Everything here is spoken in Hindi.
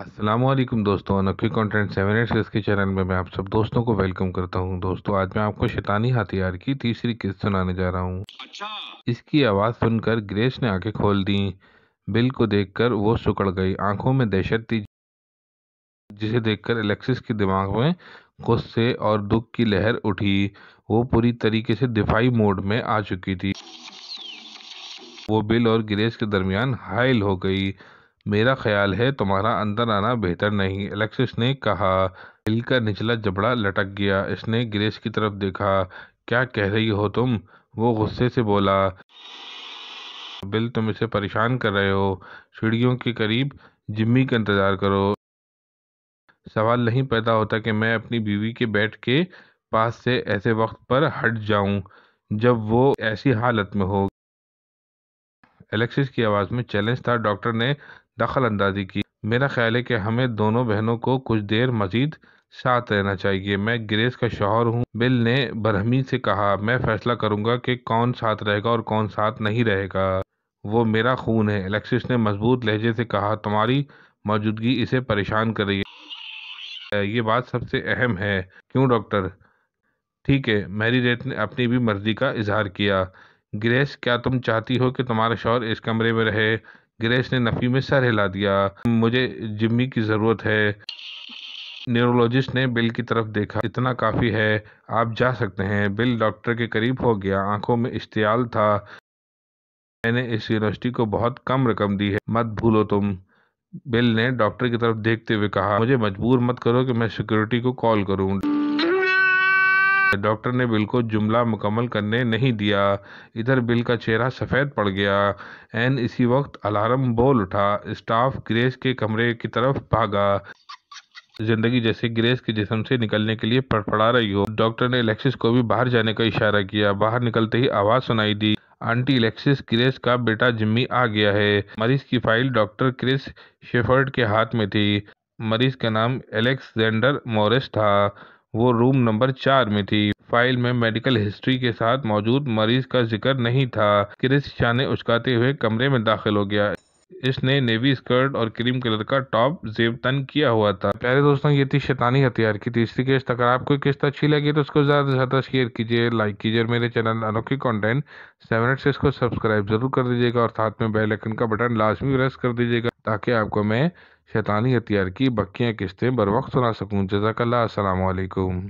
असलम दोस्तों अनोखी कंटेंट सेवन एट के चैनल में मैं आप सब दोस्तों को वेलकम करता हूं दोस्तों आज मैं आपको शैतानी हथियार की तीसरी किस्त सुनाने जा रहा हूं अच्छा इसकी आवाज़ सुनकर ग्रेस ने आंखें खोल दी बिल को देखकर वो सुकड़ गई आंखों में दहशत थी जिसे देखकर एलेक्सिस के दिमाग में गुस्से और दुख की लहर उठी वो पूरी तरीके से दिफाई मोड में आ चुकी थी वो बिल और ग्रेस के दरमियान हायल हो गई मेरा ख्याल है तुम्हारा अंदर आना बेहतर नहीं एलेक्सिस ने कहा हिल का निचला जबड़ा लटक गया इसने ग्रेस की तरफ देखा क्या कह रही हो तुम वो गुस्से से बोला बिल तुम इसे परेशान कर रहे हो सीढ़ियों के करीब जिम्मी का इंतज़ार करो सवाल नहीं पैदा होता कि मैं अपनी बीवी के बैठ के पास से ऐसे वक्त पर हट जाऊं जब वो ऐसी हालत में हो एलेक्सिस की आवाज़ में चैलेंज था डॉक्टर ने दखल अंदाजी की मेरा ख्याल है कि हमें दोनों बहनों को कुछ देर मजीद साथ रहना चाहिए मैं ग्रेस का शोहर हूँ बिल ने बरहमी से कहा मैं फैसला करूँगा कि कौन साथ रहेगा और कौन साथ नहीं रहेगा वो मेरा खून है एलेक्सिस ने मजबूत लहजे से कहा तुम्हारी मौजूदगी इसे परेशान कर रही है ये बात सबसे अहम है क्यों डॉक्टर ठीक है मैरी रेट ने अपनी भी मर्जी का इजहार किया ग्रेस क्या तुम चाहती हो कि तुम्हारा शौर इस कमरे में रहे ग्रेस ने नफ़ी में सर हिला दिया मुझे जिम्मी की ज़रूरत है न्यूरोलॉजिस्ट ने बिल की तरफ देखा इतना काफ़ी है आप जा सकते हैं बिल डॉक्टर के करीब हो गया आंखों में इश्तियाल था मैंने इस यूनिवर्सिटी को बहुत कम रकम दी है मत भूलो तुम बिल ने डॉक्टर की तरफ देखते हुए कहा मुझे मजबूर मत करो कि मैं सिक्योरिटी को कॉल करूंगा डॉक्टर ने बिल को जुमला मुकम्मल करने नहीं दिया इधर बिल का चेहरा सफ़ेद पड़ गया एन इसी वक्त अलार्म बोल उठा स्टाफ ग्रेस के कमरे की तरफ भागा जिंदगी जैसे ग्रेस के जिसम से निकलने के लिए पड़पड़ा रही हो डॉक्टर ने लेक्सिस को भी बाहर जाने का इशारा किया बाहर निकलते ही आवाज़ सुनाई दी आंटी एलेक्सिस क्रेस का बेटा जिम्मी आ गया है मरीज की फाइल डॉक्टर क्रिस शेफर्ड के हाथ में थी मरीज का नाम एलेक्सेंडर मोरिस था वो रूम नंबर चार में थी फाइल में मेडिकल हिस्ट्री के साथ मौजूद मरीज का जिक्र नहीं था क्रिस ने उचकाते हुए कमरे में दाखिल हो गया इसने नेवी स्कर्ट और क्रीम कलर का टॉप जेब तन किया हुआ था प्यारे दोस्तों ये थी शैतानी हथियार की तीसरी किस्त अगर आपको किस्त अच्छी लगी तो उसको ज़्यादा से ज़्यादा शेयर कीजिए लाइक कीजिए और मेरे चैनल अनोखी कंटेंट सेवन से इसको सब्सक्राइब जरूर कर दीजिएगा और साथ में बेल आइकन का बटन लाजमी प्रेस कर दीजिएगा ताकि आपको मैं शैतानी हथियार की बक्या किस्तें वक्त सुना सकूँ जजाकल्ला असलकुम